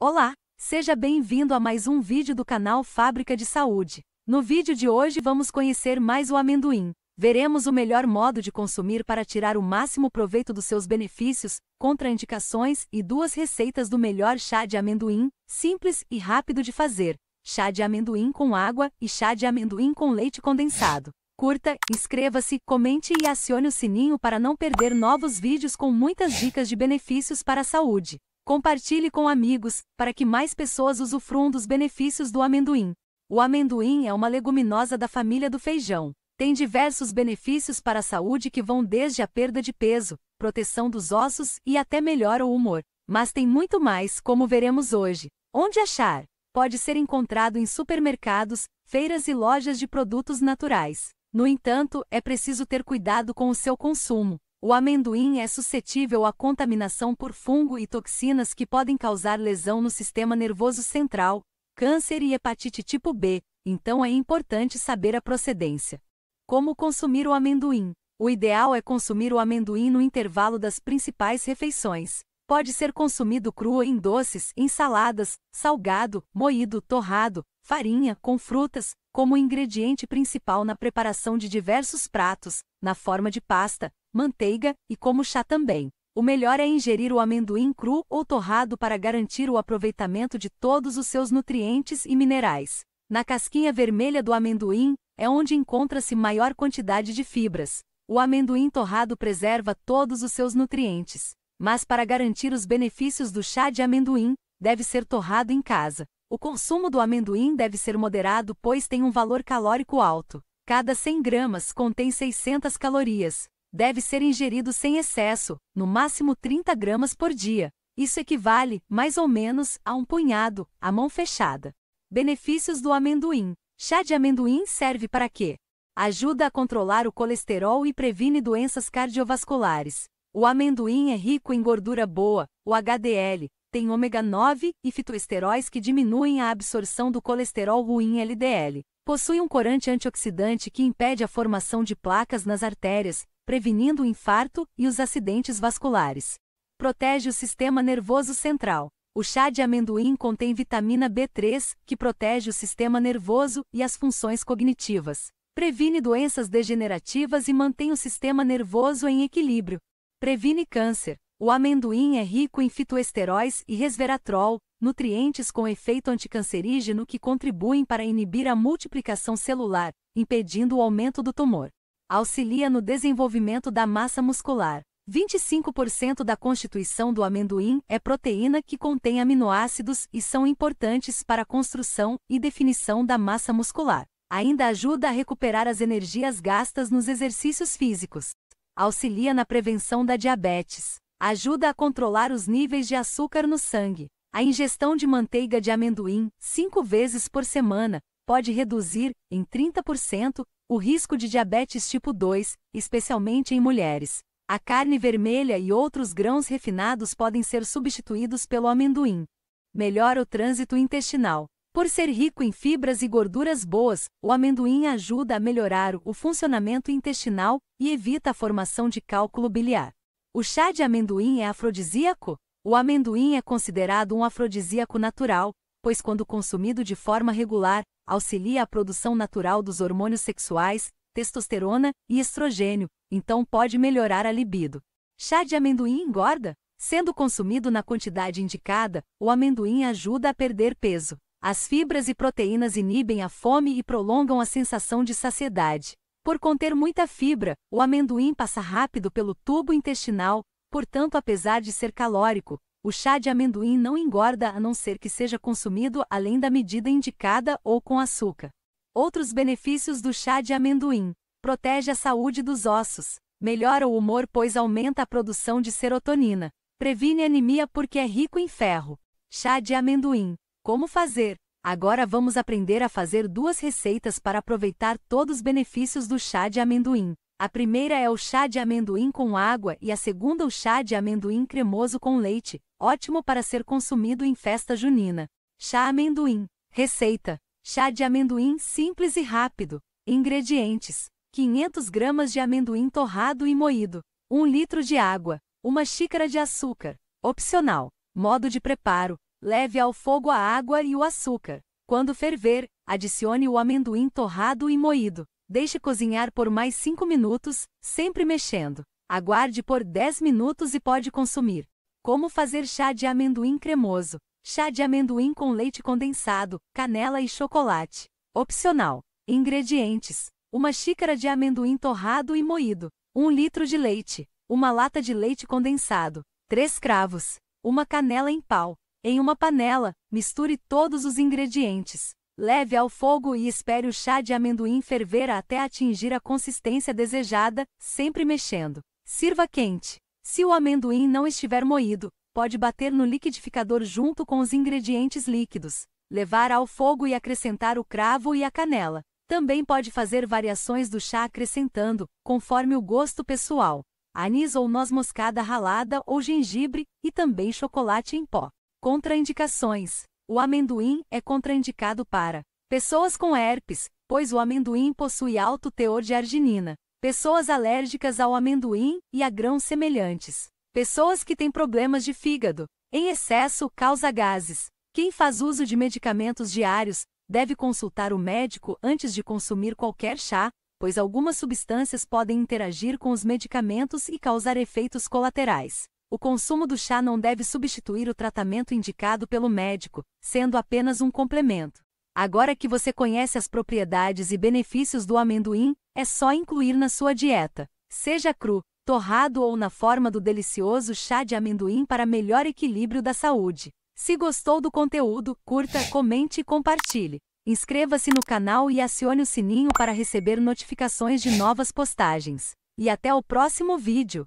Olá, seja bem-vindo a mais um vídeo do canal Fábrica de Saúde. No vídeo de hoje vamos conhecer mais o amendoim. Veremos o melhor modo de consumir para tirar o máximo proveito dos seus benefícios, contraindicações e duas receitas do melhor chá de amendoim, simples e rápido de fazer. Chá de amendoim com água e chá de amendoim com leite condensado. Curta, inscreva-se, comente e acione o sininho para não perder novos vídeos com muitas dicas de benefícios para a saúde. Compartilhe com amigos, para que mais pessoas usufruam dos benefícios do amendoim. O amendoim é uma leguminosa da família do feijão. Tem diversos benefícios para a saúde que vão desde a perda de peso, proteção dos ossos e até melhora o humor. Mas tem muito mais, como veremos hoje. Onde achar? Pode ser encontrado em supermercados, feiras e lojas de produtos naturais. No entanto, é preciso ter cuidado com o seu consumo. O amendoim é suscetível à contaminação por fungo e toxinas que podem causar lesão no sistema nervoso central, câncer e hepatite tipo B, então é importante saber a procedência. Como consumir o amendoim? O ideal é consumir o amendoim no intervalo das principais refeições. Pode ser consumido cru em doces, em saladas, salgado, moído, torrado, farinha, com frutas, como ingrediente principal na preparação de diversos pratos, na forma de pasta, manteiga e como chá também. O melhor é ingerir o amendoim cru ou torrado para garantir o aproveitamento de todos os seus nutrientes e minerais. Na casquinha vermelha do amendoim é onde encontra-se maior quantidade de fibras. O amendoim torrado preserva todos os seus nutrientes, mas para garantir os benefícios do chá de amendoim, deve ser torrado em casa. O consumo do amendoim deve ser moderado, pois tem um valor calórico alto. Cada 100 gramas contém 600 calorias deve ser ingerido sem excesso, no máximo 30 gramas por dia. Isso equivale, mais ou menos, a um punhado, à mão fechada. Benefícios do amendoim: chá de amendoim serve para quê? Ajuda a controlar o colesterol e previne doenças cardiovasculares. O amendoim é rico em gordura boa, o HDL, tem ômega 9 e fitoesteróis que diminuem a absorção do colesterol ruim LDL. Possui um corante antioxidante que impede a formação de placas nas artérias, prevenindo o infarto e os acidentes vasculares. Protege o sistema nervoso central. O chá de amendoim contém vitamina B3, que protege o sistema nervoso e as funções cognitivas. Previne doenças degenerativas e mantém o sistema nervoso em equilíbrio. Previne câncer. O amendoim é rico em fitoesteróis e resveratrol, nutrientes com efeito anticancerígeno que contribuem para inibir a multiplicação celular, impedindo o aumento do tumor. Auxilia no desenvolvimento da massa muscular. 25% da constituição do amendoim é proteína que contém aminoácidos e são importantes para a construção e definição da massa muscular. Ainda ajuda a recuperar as energias gastas nos exercícios físicos. Auxilia na prevenção da diabetes. Ajuda a controlar os níveis de açúcar no sangue. A ingestão de manteiga de amendoim, 5 vezes por semana, pode reduzir, em 30%, o risco de diabetes tipo 2, especialmente em mulheres. A carne vermelha e outros grãos refinados podem ser substituídos pelo amendoim. Melhora o trânsito intestinal. Por ser rico em fibras e gorduras boas, o amendoim ajuda a melhorar o funcionamento intestinal e evita a formação de cálculo biliar. O chá de amendoim é afrodisíaco? O amendoim é considerado um afrodisíaco natural, pois quando consumido de forma regular, auxilia a produção natural dos hormônios sexuais, testosterona e estrogênio, então pode melhorar a libido. Chá de amendoim engorda? Sendo consumido na quantidade indicada, o amendoim ajuda a perder peso. As fibras e proteínas inibem a fome e prolongam a sensação de saciedade. Por conter muita fibra, o amendoim passa rápido pelo tubo intestinal, portanto, apesar de ser calórico, o chá de amendoim não engorda a não ser que seja consumido além da medida indicada ou com açúcar. Outros benefícios do chá de amendoim: protege a saúde dos ossos, melhora o humor pois aumenta a produção de serotonina, previne anemia porque é rico em ferro. Chá de amendoim. Como fazer? Agora vamos aprender a fazer duas receitas para aproveitar todos os benefícios do chá de amendoim. A primeira é o chá de amendoim com água e a segunda o chá de amendoim cremoso com leite, ótimo para ser consumido em festa junina. Chá amendoim. Receita: Chá de amendoim simples e rápido. Ingredientes: 500 gramas de amendoim torrado e moído, 1 litro de água, 1 xícara de açúcar. Opcional: Modo de preparo: Leve ao fogo a água e o açúcar. Quando ferver, adicione o amendoim torrado e moído. Deixe cozinhar por mais 5 minutos, sempre mexendo. Aguarde por 10 minutos e pode consumir. Como fazer chá de amendoim cremoso? Chá de amendoim com leite condensado, canela e chocolate. Opcional. Ingredientes: uma xícara de amendoim torrado e moído, 1 um litro de leite, uma lata de leite condensado, 3 cravos, uma canela em pau. Em uma panela, misture todos os ingredientes. Leve ao fogo e espere o chá de amendoim ferver até atingir a consistência desejada, sempre mexendo. Sirva quente. Se o amendoim não estiver moído, pode bater no liquidificador junto com os ingredientes líquidos. Levar ao fogo e acrescentar o cravo e a canela. Também pode fazer variações do chá acrescentando, conforme o gosto pessoal, anis ou noz moscada ralada ou gengibre, e também chocolate em pó. Contraindicações: o amendoim é contraindicado para pessoas com herpes, pois o amendoim possui alto teor de arginina, pessoas alérgicas ao amendoim e a grãos semelhantes, pessoas que têm problemas de fígado, em excesso causa gases. Quem faz uso de medicamentos diários deve consultar o médico antes de consumir qualquer chá, pois algumas substâncias podem interagir com os medicamentos e causar efeitos colaterais. O consumo do chá não deve substituir o tratamento indicado pelo médico, sendo apenas um complemento. Agora que você conhece as propriedades e benefícios do amendoim, é só incluir na sua dieta, seja cru, torrado ou na forma do delicioso chá de amendoim para melhor equilíbrio da saúde. Se gostou do conteúdo, curta, comente e compartilhe. Inscreva-se no canal e acione o sininho para receber notificações de novas postagens. E até o próximo vídeo!